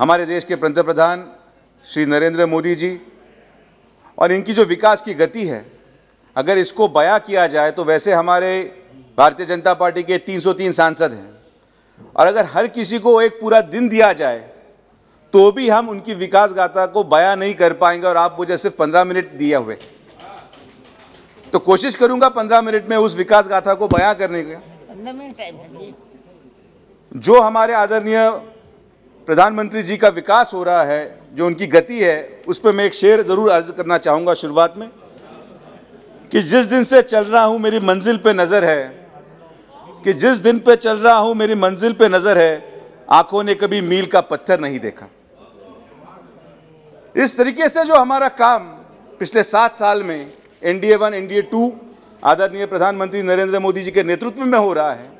हमारे देश के पंत प्रधान श्री नरेंद्र मोदी जी और इनकी जो विकास की गति है अगर इसको बयां किया जाए तो वैसे हमारे भारतीय जनता पार्टी के 303 सांसद हैं और अगर हर किसी को एक पूरा दिन दिया जाए तो भी हम उनकी विकास गाथा को बयां नहीं कर पाएंगे और आप मुझे सिर्फ 15 मिनट दिए हुए तो कोशिश करूंगा 15 मिनट में उस विकास गाथा को बयां करने का जो हमारे आदरणीय प्रधानमंत्री जी का विकास हो रहा है जो उनकी गति है उस पर मैं एक शेर ज़रूर अर्ज करना चाहूँगा शुरुआत में कि जिस दिन से चल रहा हूँ मेरी मंजिल पे नज़र है कि जिस दिन पे चल रहा हूँ मेरी मंजिल पे नज़र है आंखों ने कभी मील का पत्थर नहीं देखा इस तरीके से जो हमारा काम पिछले सात साल में N D A one N D A two आदरणीय प्रधानमंत्री नरेंद्र मोदी जी के नेतृत्व में हो रहा है